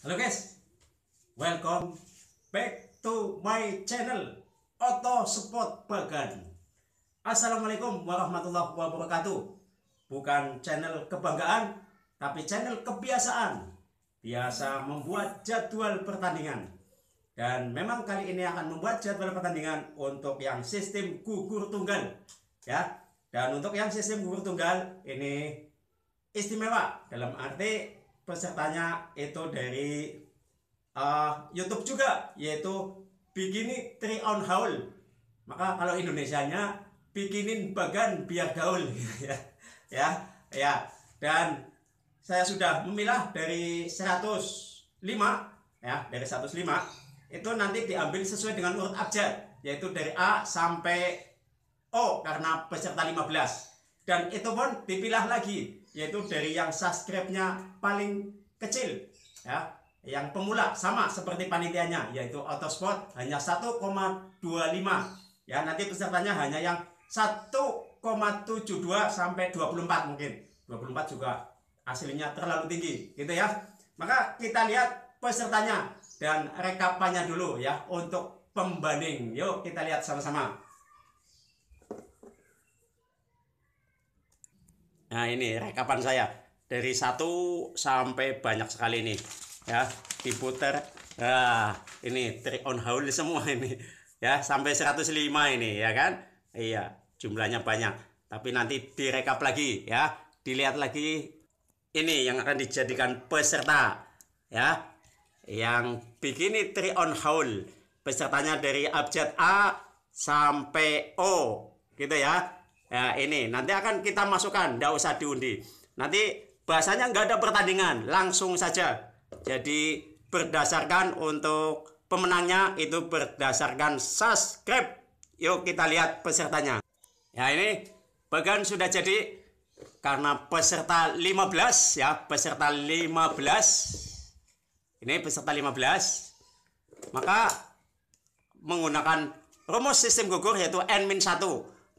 Halo guys, welcome back to my channel Auto Spot Bagan. Assalamualaikum warahmatullahi wabarakatuh. Bukan channel kebanggaan, tapi channel kebiasaan. Biasa membuat jadwal pertandingan. Dan memang kali ini akan membuat jadwal pertandingan untuk yang sistem gugur tunggal. Ya, dan untuk yang sistem gugur tunggal ini istimewa dalam arti pesertanya itu dari uh, YouTube juga yaitu bikini tri on haul maka kalau Indonesianya bikinin bagan biar gaul ya ya ya dan saya sudah memilah dari 105 ya dari 105 itu nanti diambil sesuai dengan urut abjad yaitu dari A sampai O karena peserta 15 dan itu pun dipilah lagi, yaitu dari yang subscribe-nya paling kecil. Ya, yang pemula sama seperti panitianya yaitu autosport hanya 1,25 ya nanti pesertanya hanya yang 1,72 sampai 24 mungkin 24 juga hasilnya terlalu tinggi gitu ya maka kita lihat pesertanya dan rekapannya dulu ya untuk pembanding yuk kita lihat sama-sama Nah, ini rekapan saya dari satu sampai banyak sekali ini ya diputar nah ini trick on haul semua ini ya sampai 105 ini ya kan iya jumlahnya banyak tapi nanti direkap lagi ya dilihat lagi ini yang akan dijadikan peserta ya yang begini tri on haul pesertanya dari abjad A sampai O gitu ya ya, ini nanti akan kita masukkan tidak usah diundi nanti bahasanya nggak ada pertandingan langsung saja jadi berdasarkan untuk pemenangnya itu berdasarkan subscribe yuk kita lihat pesertanya ya ini bagian sudah jadi karena peserta 15 ya peserta 15 ini peserta 15 maka menggunakan rumus sistem gugur yaitu n-1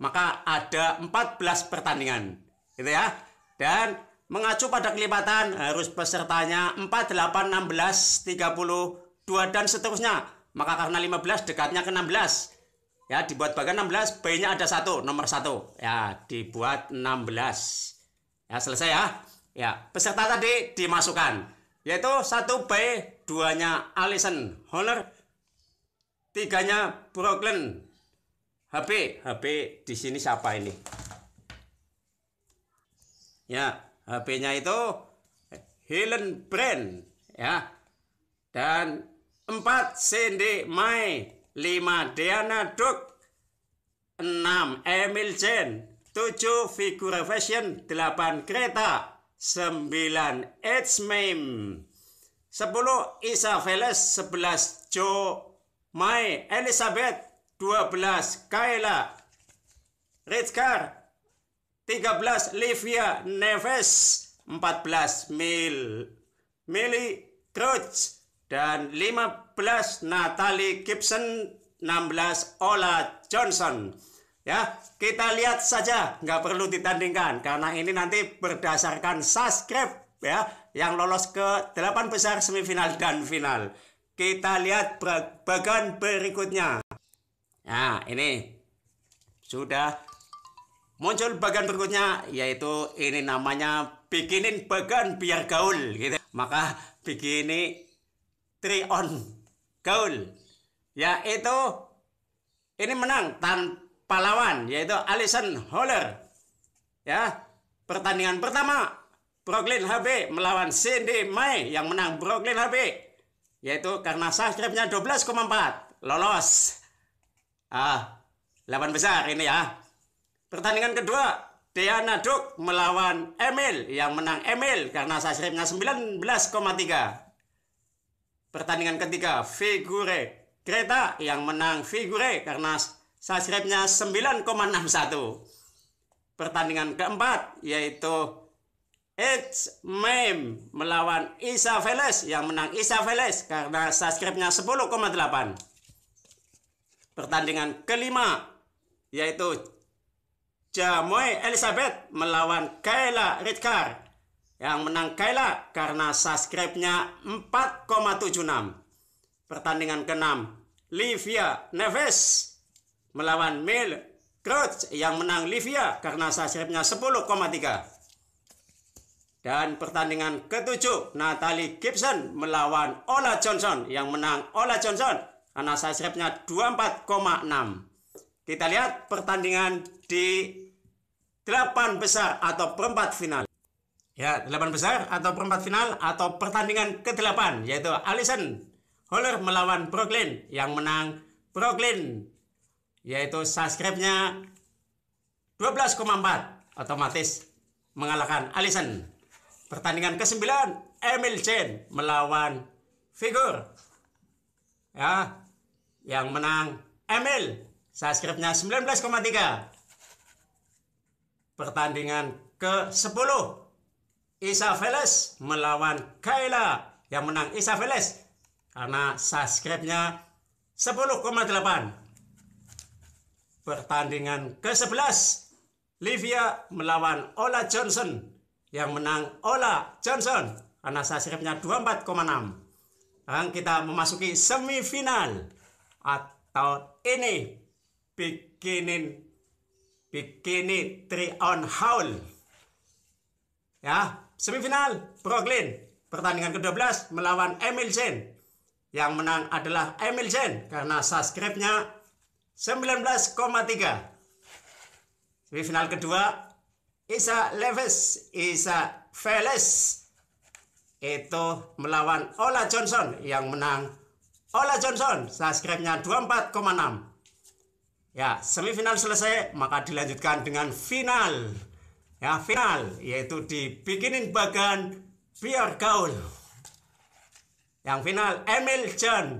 maka ada 14 pertandingan gitu ya dan mengacu pada kelipatan harus pesertanya 4 8 16 32 dan seterusnya maka karena 15 dekatnya ke 16 ya dibuat bagian 16 B-nya ada satu nomor satu ya dibuat 16 ya selesai ya ya peserta tadi dimasukkan yaitu satu B duanya Allison Honor tiganya Brooklyn HP, HP di sini siapa ini? Ya, HP-nya itu Helen Brand ya. Dan 4 Cindy Mai, 5 Diana Duk, 6 Emil Chen, 7 Figura Fashion, 8 Kereta, 9 Edge Meme, 10 Isa Veles, 11 Jo Mai Elizabeth, 12 Kaila tiga 13 Livia Neves 14 Mil Mili Cruz dan 15 Natalie Gibson 16 Ola Johnson ya kita lihat saja nggak perlu ditandingkan karena ini nanti berdasarkan subscribe ya yang lolos ke delapan besar semifinal dan final kita lihat bagian berikutnya Nah, ini sudah muncul bagian berikutnya yaitu ini namanya bikinin bagan biar gaul gitu. Maka bikini three on gaul yaitu ini menang tanpa lawan yaitu Alison Holler. Ya, pertandingan pertama Brooklyn HB melawan Cindy Mai yang menang Brooklyn HB yaitu karena subscribe-nya 12,4 lolos. Ah, lawan besar ini ya. Pertandingan kedua, Diana Duk melawan Emil yang menang Emil karena sasripnya 19,3. Pertandingan ketiga Figure Kereta yang menang Figure karena sasripnya 9,61. Pertandingan keempat yaitu It's Mem melawan Isa Veles yang menang Isa Veles karena subscribe-nya 10,8. Pertandingan kelima yaitu Jamoy Elizabeth melawan Kayla Ritkar yang menang Kayla karena subscribe-nya 4,76. Pertandingan keenam Livia Neves melawan Mil Crouch yang menang Livia karena subscribe-nya 10,3. Dan pertandingan ketujuh Natalie Gibson melawan Ola Johnson yang menang Ola Johnson karena koma 24,6. Kita lihat pertandingan di 8 besar atau perempat final. Ya, 8 besar atau perempat final atau pertandingan ke-8 yaitu Alison Holler melawan Brooklyn yang menang Brooklyn yaitu subscribe-nya 12,4 otomatis mengalahkan Alison Pertandingan ke-9 Emil Chen melawan Figur. Ya, yang menang Emil. Subscribe-nya 19,3. Pertandingan ke-10. Isa melawan Kayla. Yang menang Isa Karena subscribe-nya 10,8. Pertandingan ke-11. Livia melawan Ola Johnson. Yang menang Ola Johnson. Karena subscribe-nya 24,6. Sekarang kita memasuki semifinal atau ini bikinin bikini Trion Haul ya semifinal Brooklyn pertandingan ke-12 melawan Emil Zen yang menang adalah Emil Zen karena subscribe-nya 19,3 semifinal kedua Isa Leves Isa Veles itu melawan Ola Johnson yang menang Ola Johnson subscribe-nya 24,6 ya semifinal selesai maka dilanjutkan dengan final ya final yaitu di dibikinin bagan biar gaul yang final Emil Chen,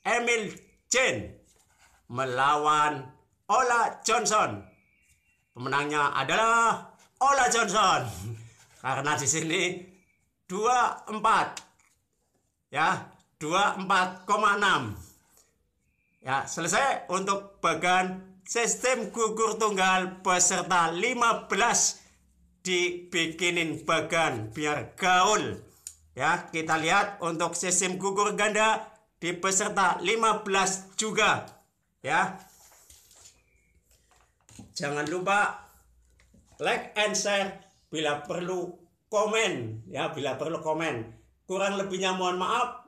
Emil Chen melawan Ola Johnson pemenangnya adalah Ola Johnson karena di sini 24 ya 24,6 ya selesai untuk bagan sistem gugur tunggal peserta 15 dibikinin bagan biar gaul ya kita lihat untuk sistem gugur ganda di peserta 15 juga ya jangan lupa like and share bila perlu komen ya bila perlu komen kurang lebihnya mohon maaf